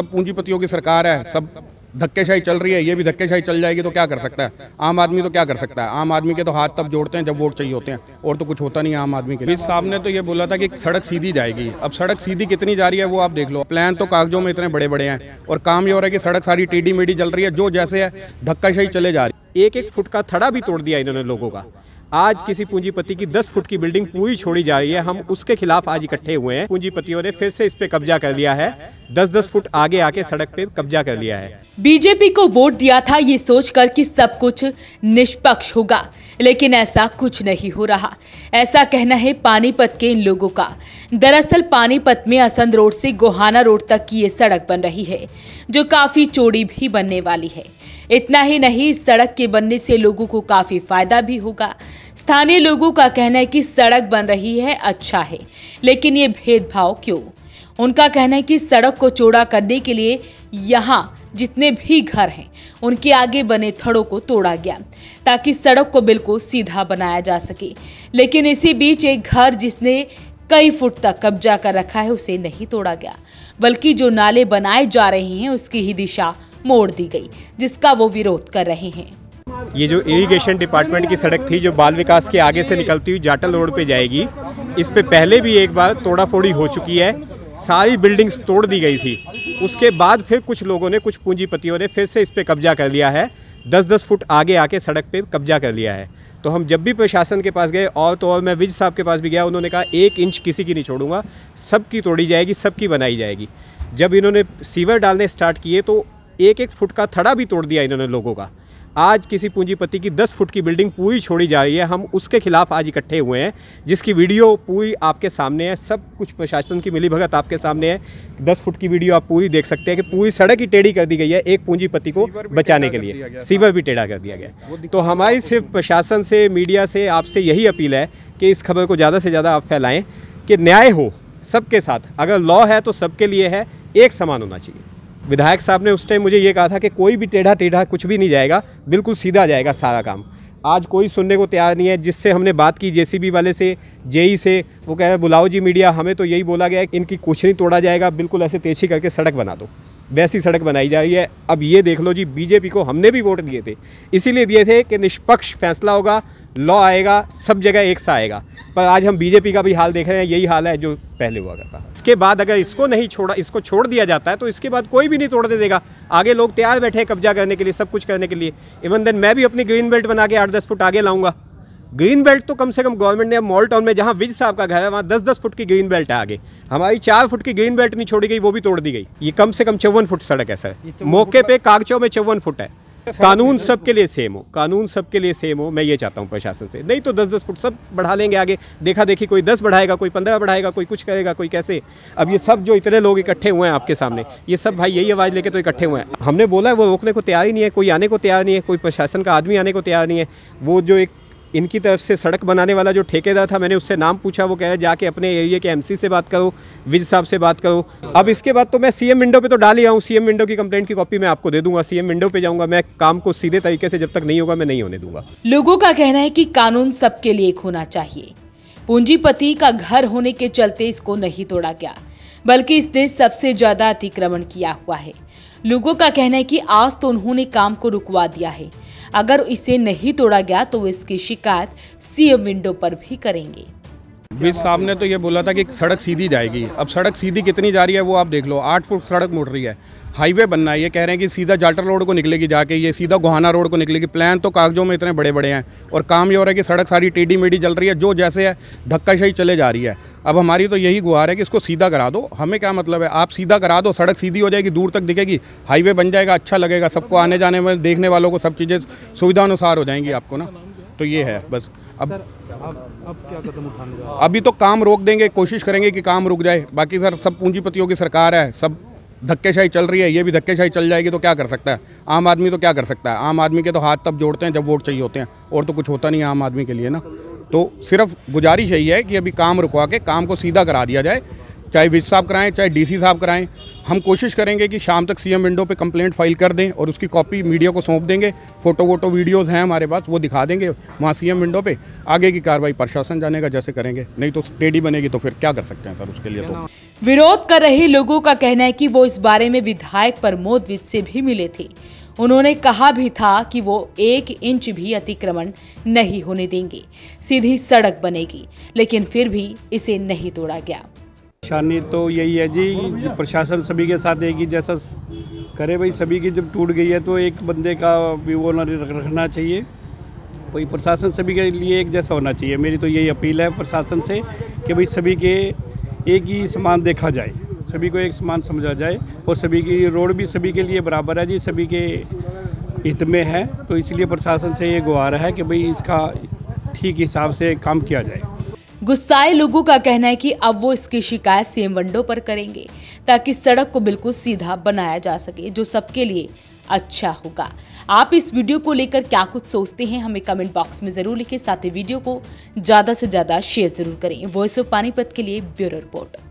सब पूंजीपतियों की सरकार है सब धक्केशाही चल रही है ये भी धक्केशाही चल जाएगी तो क्या कर सकता है आम आदमी तो क्या कर सकता है आम आदमी के तो हाथ तब जोड़ते हैं जब वोट चाहिए होते हैं और तो कुछ होता नहीं आम आदमी के इस साहब ने तो ये बोला था कि सड़क सीधी जाएगी अब सड़क सीधी कितनी जा रही है वो आप देख लो प्लान तो कागजों में इतने बड़े बड़े हैं और काम ये हो रहा है कि सड़क सारी टीडी मेडी चल रही है जो जैसे है धक्काशाही चले जा रही है एक एक फुट का थड़ा भी तोड़ दिया इन्होंने लोगों का आज किसी पूंजीपति की दस फुट की बिल्डिंग पूरी छोड़ी जा रही है हम उसके खिलाफ आज इकट्ठे हुए हैं पूंजीपतियों ने फिर से इस पे कब्जा कर लिया है दस दस फुट आगे आके सड़क पे कब्जा कर लिया है बीजेपी को वोट दिया था ये सोचकर कि सब कुछ निष्पक्ष होगा लेकिन ऐसा कुछ नहीं हो रहा ऐसा कहना है पानीपत के इन लोगों का दरअसल पानीपत में असंध रोड से गोहाना रोड तक की ये सड़क बन रही है जो काफी चौड़ी भी बनने वाली है इतना ही नहीं सड़क के बनने से लोगों को काफ़ी फायदा भी होगा स्थानीय लोगों का कहना है कि सड़क बन रही है अच्छा है लेकिन ये भेदभाव क्यों उनका कहना है कि सड़क को चौड़ा करने के लिए यहाँ जितने भी घर हैं उनके आगे बने थड़ों को तोड़ा गया ताकि सड़क को बिल्कुल सीधा बनाया जा सके लेकिन इसी बीच एक घर जिसने कई फुट तक कब्जा कर रखा है उसे नहीं तोड़ा गया बल्कि जो नाले बनाए जा रहे हैं उसकी ही दिशा मोड़ दी गई जिसका वो विरोध कर रहे हैं ये जो इरिगेशन डिपार्टमेंट की सड़क थी जो बाल विकास के आगे से निकलती हुई जाटल रोड पे जाएगी इस पे पहले भी एक बार तोड़ा फोड़ी हो चुकी है सारी बिल्डिंग्स तोड़ दी गई थी उसके बाद फिर कुछ लोगों ने कुछ पूंजीपतियों ने फिर से इस पर कब्जा कर लिया है दस दस फुट आगे आके सड़क पे कब्जा कर लिया है तो हम जब भी प्रशासन के पास गए और तो और मैं विज साहब के पास भी गया उन्होंने कहा एक इंच किसी की नहीं छोड़ूंगा सबकी तोड़ी जाएगी सबकी बनाई जाएगी जब इन्होंने सीवर डालने स्टार्ट किए तो एक एक फुट का थड़ा भी तोड़ दिया इन्होंने लोगों का आज किसी पूंजीपति की 10 फुट की बिल्डिंग पूरी छोड़ी जा रही है हम उसके खिलाफ आज इकट्ठे हुए हैं जिसकी वीडियो पूरी आपके सामने है सब कुछ प्रशासन की मिली भगत आपके सामने है 10 फुट की वीडियो आप पूरी देख सकते हैं कि पूरी सड़क ही टेढ़ी कर दी गई है एक पूंजीपति को बचाने के लिए सीवर भी टेढ़ा कर दिया गया तो हमारी सिर्फ प्रशासन से मीडिया से आपसे यही अपील है कि इस खबर को ज़्यादा से ज़्यादा आप फैलाएँ कि न्याय हो सबके साथ अगर लॉ है तो सबके लिए है एक समान होना चाहिए विधायक साहब ने उस टाइम मुझे ये कहा था कि कोई भी टेढ़ा टेढ़ा कुछ भी नहीं जाएगा बिल्कुल सीधा जाएगा सारा काम आज कोई सुनने को तैयार नहीं है जिससे हमने बात की जेसीबी वाले से जेई से वो कह रहे बुलाओ जी मीडिया हमें तो यही बोला गया कि इनकी कुछ नहीं तोड़ा जाएगा बिल्कुल ऐसे तेजी करके सड़क बना दो वैसी सड़क बनाई जा रही है अब ये देख लो जी बीजेपी को हमने भी वोट दिए थे इसीलिए दिए थे कि निष्पक्ष फैसला होगा लॉ आएगा सब जगह एक सा आएगा पर आज हम बीजेपी का भी हाल देख रहे हैं यही हाल है जो पहले हुआ करता है इसके बाद अगर इसको नहीं छोड़ा इसको छोड़ दिया जाता है तो इसके बाद कोई भी नहीं तोड़ने देगा आगे लोग तैयार बैठे हैं कब्जा करने के लिए सब कुछ करने के लिए इवन देन मैं भी अपनी ग्रीन बेल्ट बना के आठ दस फुट आगे लाऊंगा ग्रीन बेल्ट तो कम से कम गवर्नमेंट ने अब मॉल टाउन में जहाँ विज साहब का घर है वहाँ दस दस फुट की ग्रीन बेल्ट है आगे हमारी चार फुट की ग्रीन बेल्ट नहीं छोड़ी गई वो भी तोड़ दी गई ये कम से कम चौवन फुट सड़क है सर मौके पर कागचों में चौवन फुट है कानून सबके लिए सेम हो कानून सबके लिए सेम हो मैं ये चाहता हूँ प्रशासन से नहीं तो दस दस फुट सब बढ़ा लेंगे आगे देखा देखी कोई दस बढ़ाएगा कोई पंद्रह बढ़ाएगा कोई कुछ करेगा कोई कैसे अब ये सब जो इतने लोग इकट्ठे हुए हैं आपके सामने ये सब भाई यही आवाज़ लेके तो इकट्ठे हुए हैं हमने बोला है वो रोकने को तैयार ही नहीं है कोई आने को तैयार नहीं है कोई प्रशासन का आदमी आने को तैयार नहीं है वो जो एक इनकी तरफ से सड़क बनाने वाला जो ठेकेदार था मैंने उससे नाम पूछा वो कह रहा है जाके अपने एरिया के एमसी से बात करो विज साहब से बात करो अब इसके बाद तो मैं सीएम विंडो पे तो डाल ही आऊँ सीएम विंडो की कंप्लेंट की कॉपी मैं आपको दे दूंगा सीएम विंडो पे जाऊंगा मैं काम को सीधे तरीके से जब तक नहीं होगा मैं नहीं होने दूंगा लोगों का कहना है की कानून सबके लिए एक होना चाहिए पूंजीपति का घर होने के चलते इसको नहीं तोड़ा गया बल्कि इसने सबसे ज्यादा अतिक्रमण किया हुआ है लोगों का कहना है कि आज तो उन्होंने काम को रुकवा दिया है अगर इसे नहीं तोड़ा गया तो वो इसकी शिकायत सीएम विंडो पर भी करेंगे बीच साहब ने तो ये बोला था कि सड़क सीधी जाएगी अब सड़क सीधी कितनी जा रही है वो आप देख लो आठ फुट सड़क मुड़ रही है हाईवे बनना है ये कह रहे हैं कि सीधा जाटर रोड को निकलेगी जाके ये सीधा गोहाना रोड को निकलेगी प्लान तो कागजों में इतने बड़े बड़े हैं और काम ये हो रहा है कि सड़क सारी टेढ़ी मेढ़ी चल रही है जो जैसे है धक्काशाही चले जा रही है अब हमारी तो यही गुहार है कि इसको सीधा करा दो हमें क्या मतलब है आप सीधा करा दो सड़क सीधी हो जाएगी दूर तक दिखेगी हाईवे बन जाएगा अच्छा लगेगा सबको आने जाने में देखने वालों को सब चीज़ें सुविधा अनुसार हो जाएंगी आपको ना तो ये है बस अब अब क्या कदम उठाने अभी तो काम रोक देंगे कोशिश करेंगे कि काम रुक जाए बाकी सर सब पूंजीपतियों की सरकार है सब धक्केशाही चल रही है ये भी धक्केशाही चल जाएगी तो क्या कर सकता है आम आदमी तो क्या कर सकता है आम आदमी के तो हाथ तब जोड़ते हैं जब वोट चाहिए होते हैं और तो कुछ होता नहीं है आम आदमी के लिए ना तो सिर्फ गुजारिश यही है कि अभी काम रुकवा के काम को सीधा करा दिया जाए चाहे विज साहब कराएं चाहे डीसी साहब कराएं हम कोशिश करेंगे कि शाम तक सीएम विंडो पे कंप्लेंट फाइल कर दें और उसकी कॉपी मीडिया को सौंप देंगे फ़ोटो वोटो वीडियोस हैं हमारे पास वो दिखा देंगे वहाँ सीएम विंडो पे आगे की कार्रवाई प्रशासन जानेगा जैसे करेंगे नहीं तो टेडी बनेगी तो फिर क्या कर सकते हैं सर उसके लिए तो विरोध कर रहे लोगों का कहना है कि वो इस बारे में विधायक प्रमोद विज से भी मिले थे उन्होंने कहा भी था कि वो एक इंच भी अतिक्रमण नहीं होने देंगे सीधी सड़क बनेगी लेकिन फिर भी इसे नहीं तोड़ा गया परेशानी तो यही है जी प्रशासन सभी के साथ एक ही जैसा करे भाई सभी की जब टूट गई है तो एक बंदे का भी वो ना रखना चाहिए भाई प्रशासन सभी के लिए एक जैसा होना चाहिए मेरी तो यही अपील है प्रशासन से कि भाई सभी के एक ही समान देखा जाए सभी को एक समान समझा जाए और सभी की रोड भी सभी के लिए बराबर है जी सभी के हित में है तो इसलिए प्रशासन से ये गुहार है कि भाई इसका ठीक हिसाब से काम किया जाए गुस्साए लोगों का कहना है कि अब वो इसकी शिकायत सीएम वंडो पर करेंगे ताकि सड़क को बिल्कुल सीधा बनाया जा सके जो सबके लिए अच्छा होगा आप इस वीडियो को लेकर क्या कुछ सोचते हैं हमें कमेंट बॉक्स में जरूर लिखें साथ ही वीडियो को ज़्यादा से ज़्यादा शेयर जरूर करें वॉइस ऑफ पानीपत के लिए ब्यूरो रिपोर्ट